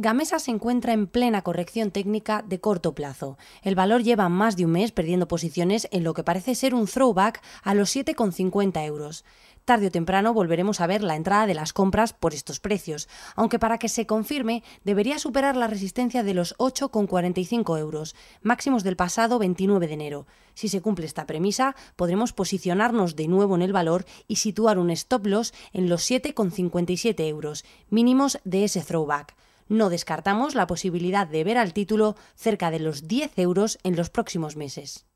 Gamesa se encuentra en plena corrección técnica de corto plazo. El valor lleva más de un mes perdiendo posiciones en lo que parece ser un throwback a los 7,50 euros. Tarde o temprano volveremos a ver la entrada de las compras por estos precios, aunque para que se confirme debería superar la resistencia de los 8,45 euros, máximos del pasado 29 de enero. Si se cumple esta premisa, podremos posicionarnos de nuevo en el valor y situar un stop loss en los 7,57 euros, mínimos de ese throwback no descartamos la posibilidad de ver al título cerca de los 10 euros en los próximos meses.